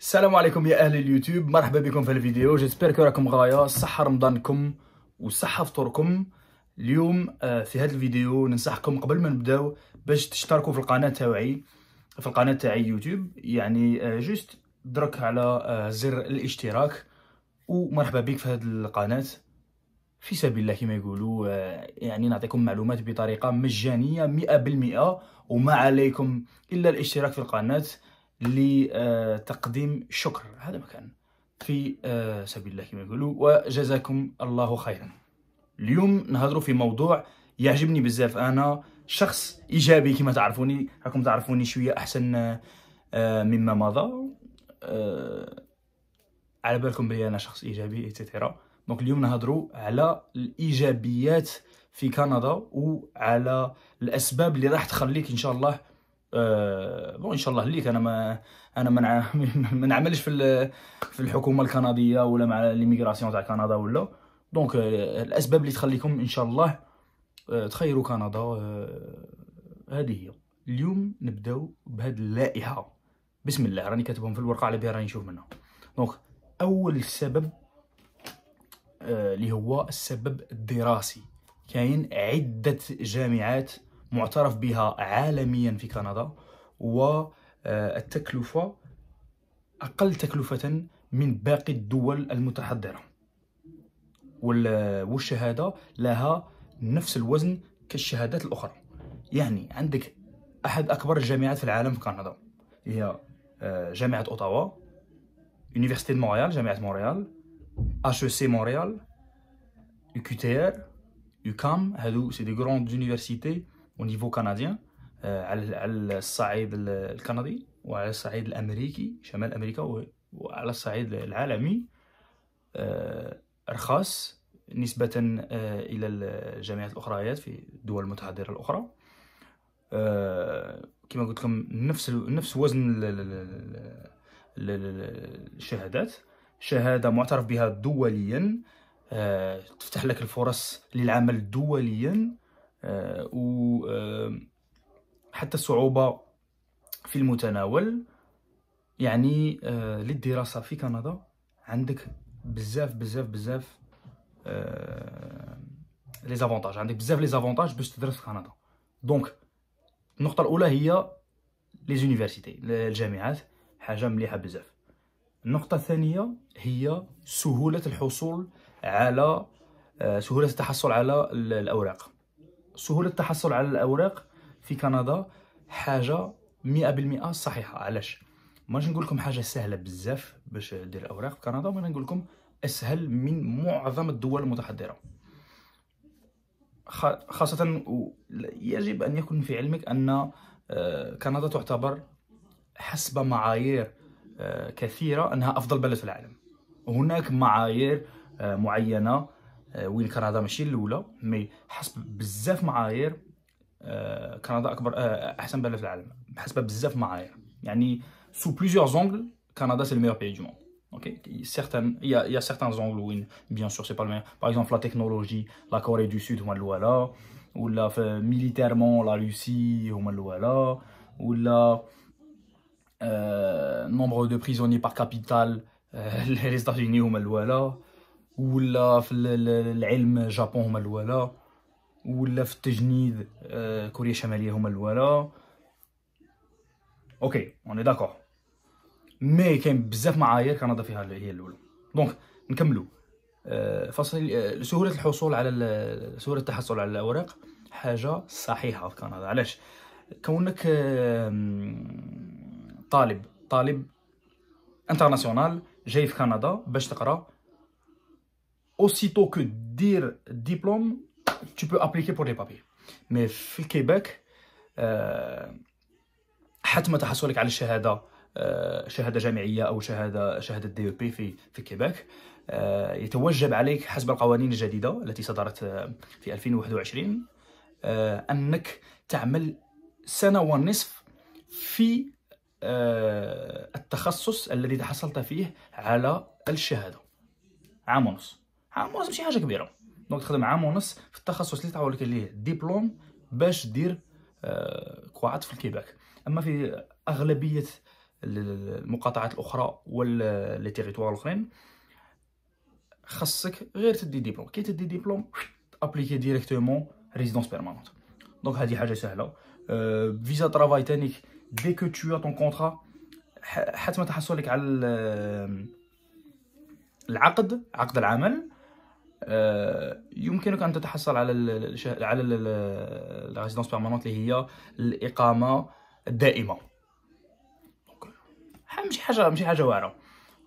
السلام عليكم يا اهل اليوتيوب مرحبا بكم في الفيديو جيسبر راكم غايه صحه رمضانكم وصحه فطوركم اليوم آه، في هذا الفيديو ننصحكم قبل ما نبداو باش تشتركوا في القناه تاعي في القناه تاعي يوتيوب يعني آه، جوست درك على آه، زر الاشتراك ومرحبا بك في هذه القناه في سبيل الله كما يقولوا يعني نعطيكم معلومات بطريقه مجانيه 100% وما عليكم الا الاشتراك في القناه لتقديم الشكر هذا مكان في آه، سبيل الله كما يقولوا وجزاكم الله خيرا اليوم نهضروا في موضوع يعجبني بزاف انا شخص ايجابي كما تعرفوني راكم تعرفوني شويه احسن آه، مما مضى آه، على بالكم بلي انا شخص ايجابي اتسيتيرا دونك اليوم نهضروا على الايجابيات في كندا وعلى الاسباب اللي راح تخليك ان شاء الله آه، بون ان شاء الله ليك انا ما انا ما ما نعملش في في الحكومه الكنديه ولا مع ليميغراسيون تاع كندا ولا دونك آه، الاسباب اللي تخليكم ان شاء الله آه، تخيروا كندا هذه هي اليوم نبداو بهاد اللائحه بسم الله راني كاتبهم في الورقه على بها راني نشوف منها دونك اول سبب اللي هو السبب الدراسي كاين عده جامعات معترف بها عالميا في كندا والتكلفة آه، أقل تكلفة من باقي الدول المتحضرة والشهادة لها نفس الوزن كالشهادات الأخرى يعني عندك أحد أكبر الجامعات في العالم في كندا هي آه، جامعة أوتاوا يونيفرسيتي de جامعة مونريال سي e مونريال ار يو كام هادو سي دي غروند يونيفرسيتي ونيفو كنديان على على الصعيد الكندي وعلى الصعيد الامريكي شمال امريكا وعلى الصعيد العالمي رخاص نسبة إلى الجامعات الأخريات في الدول المتحضرة الأخرى كما قلت لكم نفس نفس وزن الشهادات شهادة معترف بها دوليا تفتح لك الفرص للعمل دوليا آه، وحتى آه، الصعوبة في المتناول يعني آه، للدراسة في كندا عندك بزاف بزاف بزاف لي زافونتاج عندك بزاف لي زافونتاج باش تدرس في كندا دونك النقطة الأولى هي لي زونيفرسيتي الجامعات حاجة مليحة بزاف النقطة الثانية هي سهولة الحصول على سهولة التحصل على الأوراق سهولة التحصل على الأوراق في كندا حاجة مئة بالمئة صحيحة علاش ما نقول لكم حاجة سهلة بزاف باش دير الأوراق في كندا وانا نقول لكم أسهل من معظم الدول المتحضرة خاصة يجب أن يكون في علمك أن آه، كندا تعتبر حسب معايير آه، كثيرة أنها أفضل بلد في العالم هناك معايير آه، معينة Oui, le Canada, mais le Canada. Mais il y a plusieurs angles. Le Canada, c'est le meilleur pays du monde. Il y a certains angles où, bien sûr, ce n'est pas le meilleur. Par exemple, la technologie, la Corée du Sud, ou Ou militairement, la Russie, ou le Ou la euh, nombre de prisonniers par capitale, euh, les États-Unis, ou ولا في العلم جابون هما الولا ولا في التجنيد آه، كوريا الشماليه هما الولا اوكي اوني داكور مي كاين بزاف معايير كندا فيها هي الاولى دونك نكملوا آه، فصل آه، سهوله الحصول على سهوله التحصل على الاوراق حاجه صحيحه في كندا علاش كونك طالب طالب انترناسيونال جاي في كندا باش تقرا aussitôt que dire diplôme, tu peux appliquer pour les papiers. Mais في Québec, euh, حتى ما تحصلك على الشهاده euh، شهاده جامعيه او شهاده شهاده دي او بي في في كيباك euh، يتوجب عليك حسب القوانين الجديده التي صدرت في 2021 انك تعمل سنه ونصف في التخصص الذي تحصلت فيه على الشهاده عام ونصف عام ونص ماشي حاجه كبيره دونك تخدم عام ونص في التخصص اللي تعاون لك ليه ديبلوم باش دير آه في الكيباك اما في اغلبيه المقاطعات الاخرى ولا لي تيريتوار الاخرين خاصك غير تدي ديبلوم كي تدي ديبلوم ابليكي ديريكتومون ريزيدونس بيرمانونت دونك هذه حاجه سهله أه فيزا ترافاي تانيك دي كو تو طون كونطرا حتما تحصلك على العقد عقد العمل آه، يمكنك ان تتحصل على ال على لا ريزيدونس بيرمانونت اللي هي الاقامه الدائمه ماشي حاجه ماشي حاجه واعره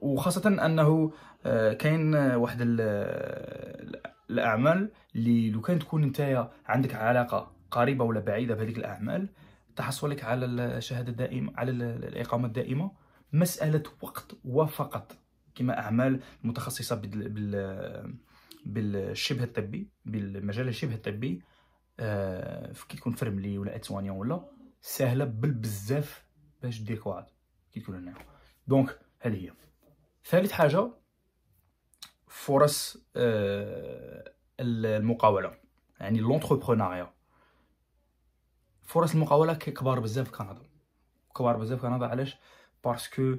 وخاصه انه آه، كاين واحد الاعمال اللي لو كان تكون نتايا عندك علاقه قريبه ولا بعيده بهذيك الاعمال تحصلك على الشهاده الدائمه على الاقامه الدائمه مساله وقت وفقط كما اعمال متخصصه بال, بال... بالشبه الطبي بالمجال الشبه الطبي آه كي تكون فرملي ولا اتوانيون ولا سهله بالبزاف باش دير كواد كي تكون هنا دونك هذه هي ثالث حاجه فرص آه، المقاوله يعني لونتربرونيا فرص المقاوله كبار بزاف في كندا كبار بزاف في كندا علاش باسكو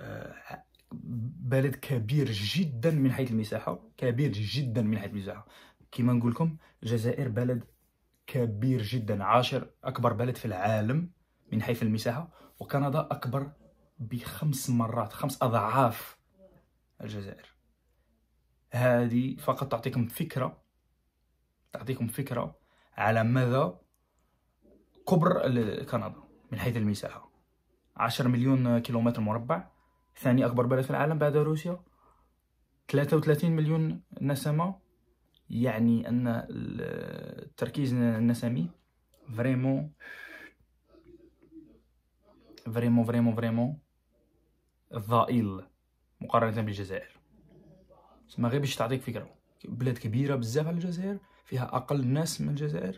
آه، بلد كبير جدا من حيث المساحه كبير جدا من حيث المساحه كما نقول لكم الجزائر بلد كبير جدا عاشر اكبر بلد في العالم من حيث المساحه وكندا اكبر بخمس مرات خمس اضعاف الجزائر هذه فقط تعطيكم فكره تعطيكم فكره على مدى كبر كندا من حيث المساحه 10 مليون كيلومتر مربع ثاني أكبر بلد في العالم بعد روسيا 33 مليون نسمة يعني أن التركيز النسمي فريمون فريمون فريمون فريمون ضئيل مقارنة بالجزائر ما غير باش تعطيك فكرة بلاد كبيرة بزاف على الجزائر فيها أقل ناس من الجزائر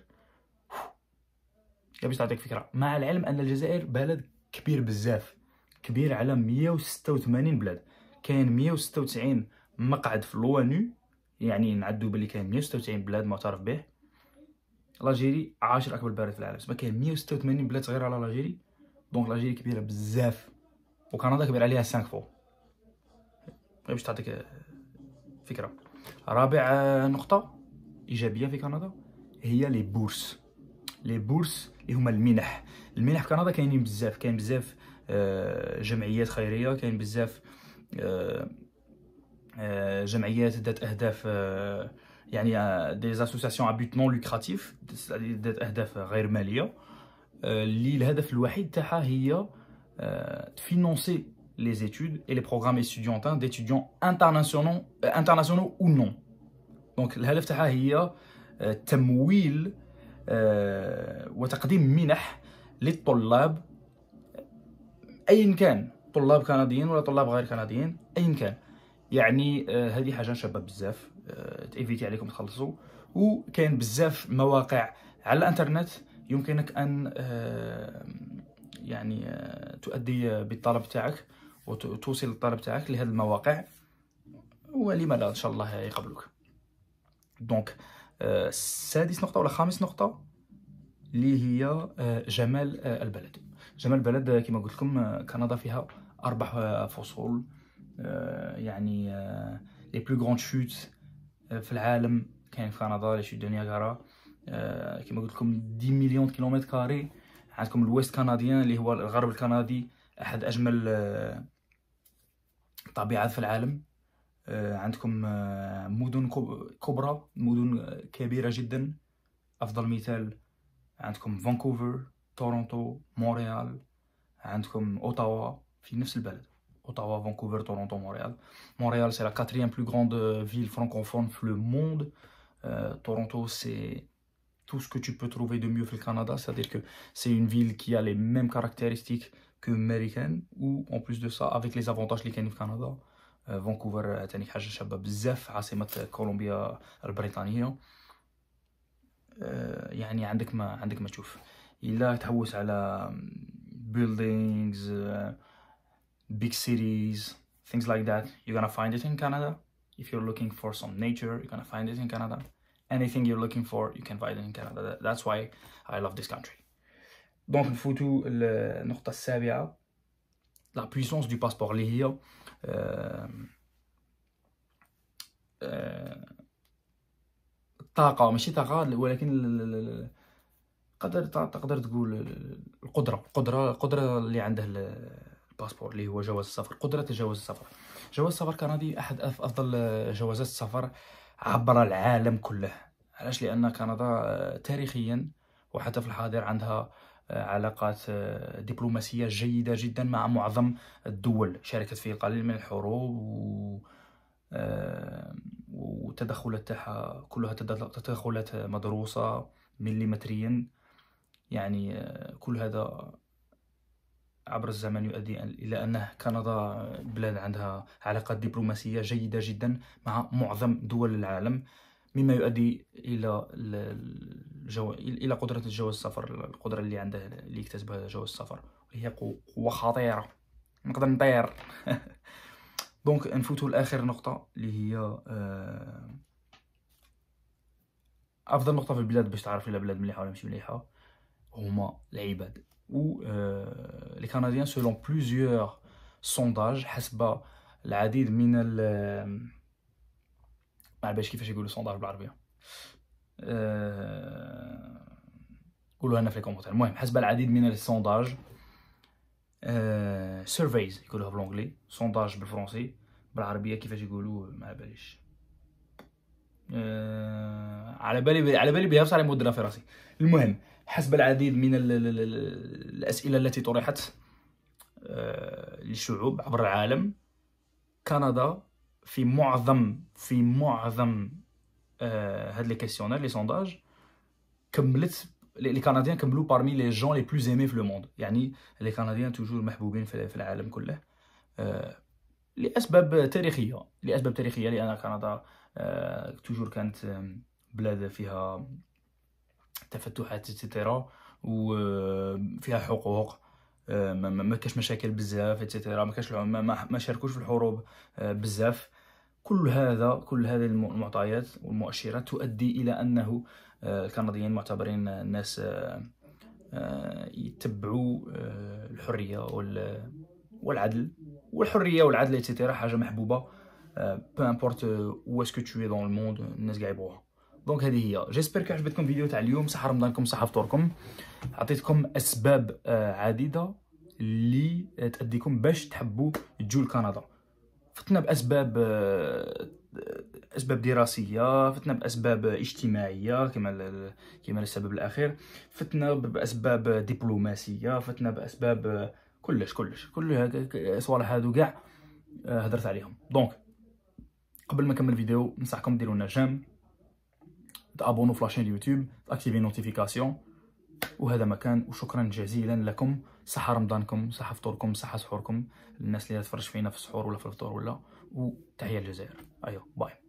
غير باش تعطيك فكرة مع العلم أن الجزائر بلد كبير بزاف كبير على 186 بلاد كاين 196 مقعد في الوانو يعني نعدو بلي كاين 196 بلاد معترف به الجيري 10 اكبر بلد في العالم تما كاين 186 بلاد صغيره على الجيري دونك الجيري كبيره بزاف وكندا كبير عليها 5 فو غير باش تعطيك فكره رابع نقطه ايجابيه في كندا هي لي بورس لي بورس اللي هما المنح المنح في كندا كاينين بزاف كاين بزاف je' خيريه à associations à non des financer دي but non lucratif les études et les programmes étudiantins d'étudiants internationaux, internationaux ou non. Donc, le but est de et de des ايا كان طلاب كنديين ولا طلاب غير كنديين ايا كان يعني آه، هذه حاجه شابه بزاف تيفيتي آه، عليكم تخلصوا وكاين بزاف مواقع على الانترنت يمكنك ان آه، يعني تؤدي بالطلب تاعك وتوصل الطلب تاعك لهذه المواقع ولما لا ان شاء الله يقبلوك دونك السادس نقطه ولا خامس نقطه اللي هي جمال البلد زعما البلد كما قلت لكم كندا فيها اربع فصول آه، يعني لي بلو غون شوت في العالم كاين في كندا لي شوت دو نياغارا كما قلت لكم 10 مليون كيلومتر كاري عندكم الويست كنديان اللي هو الغرب الكندي احد اجمل الطبيعات آه، في العالم آه، عندكم مدن كبرى مدن كبيره جدا افضل مثال عندكم فانكوفر Toronto, Montréal, Ottawa, Ottawa Ottawa, Vancouver, Toronto, Montréal. Montréal, c'est la quatrième plus grande euh, ville francophone le monde. Euh, Toronto, c'est tout ce que tu peux trouver de mieux au Canada, c'est-à-dire que c'est une ville qui a les mêmes caractéristiques que américaine, ou en plus de ça, avec les avantages a au Canada. Euh, Vancouver, c'est حاجة la بزاف عاصمة كولومبيا البريطانية. يعني عندك ما عندك ما الا تحوس على buildings uh, big cities things like that you're gonna find it in canada if you're looking for some nature you're gonna find it in canada anything you're looking for you can find it in canada that's why i love this country دونك نفوتوا النقطة السابعة لا puissance du passeport اللي هي الطاقة ماشي طاقة ولكن تقدر تقدر تقول القدره القدره القدره اللي عنده الباسبور اللي هو جواز السفر قدره جواز السفر جواز السفر كندي احد افضل جوازات السفر عبر العالم كله علاش لان كندا آه، تاريخيا وحتى في الحاضر عندها آه، علاقات آه، دبلوماسية جيدة جدا مع معظم الدول شاركت في قليل من الحروب و وتدخلات تاعها كلها تدخلات مدروسة مليمتريا يعني آه، كل هذا عبر الزمن يؤدي إلى أن كندا بلاد عندها علاقات دبلوماسية جيدة جدا مع معظم دول العالم مما يؤدي إلى الجو... إلى قدرة جواز السفر القدرة اللي عنده اللي اكتسبها جواز السفر وهي قوة خطيرة نقدر نطير دونك نفوتوا لآخر نقطة اللي هي آه، أفضل نقطة في البلاد باش تعرف إلى بلاد مليحة ولا مش مليحة هما العباد و لي كنديان سولون بلوزيور سونداج حسب العديد من ال ما عرفتش كيفاش يقولوا سونداج بالعربيه قولوا لنا في لي الكومنتات المهم حسب العديد من السونداج سيرفيز يقولوها بالانجلي سونداج بالفرنسي بالعربيه كيفاش يقولوا ما عرفتش على بالي على بالي بها بصح مدرها في راسي المهم حسب العديد من الأسئلة التي طرحت للشعوب آه، عبر العالم كندا في معظم في معظم آه، هاد لي كيسيونير لي سونداج كملت لي كنديان كملوا بارمي لي جون لي بلوز ايمي في لو موند يعني لي كنديان توجور محبوبين في العالم كله آه، لاسباب تاريخيه لاسباب تاريخيه لان كندا توجور كانت بلاد فيها تفتحات اتسيتيرا وفيها آه، حقوق آه، ما كاش مشاكل بزاف اتسيتيرا ما كاش ما شاركوش في الحروب آه، بزاف كل هذا كل هذه المعطيات والمؤشرات تؤدي الى انه الكنديين معتبرين الناس يتبعوا الحريه والعدل والحريه والعدل اتسيتيرا حاجه محبوبه peu importe ou تشوي دون que tu الناس كاع يبغوها دونك هذه هي جيسبر كي عجبتكم الفيديو تاع اليوم صح رمضانكم صح فطوركم عطيتكم اسباب عديده اللي تاديكم باش تحبوا تجوا لكندا فتنا باسباب اسباب دراسيه فتنا باسباب اجتماعيه كما كما السبب الاخير فتنا باسباب دبلوماسيه فتنا باسباب كلش كلش كل الصوالح هادو كاع هضرت عليهم دونك قبل ما نكمل الفيديو ننصحكم ديروا لنا جيم تابونوا في لاشين اليوتيوب تاكتيفي نوتيفيكاسيون وهذا مكان وشكرا جزيلا لكم صحة رمضانكم صحة فطوركم صحة سحوركم الناس اللي تفرج فينا في السحور ولا في الفطور ولا وتحية الجزائر ايوا باي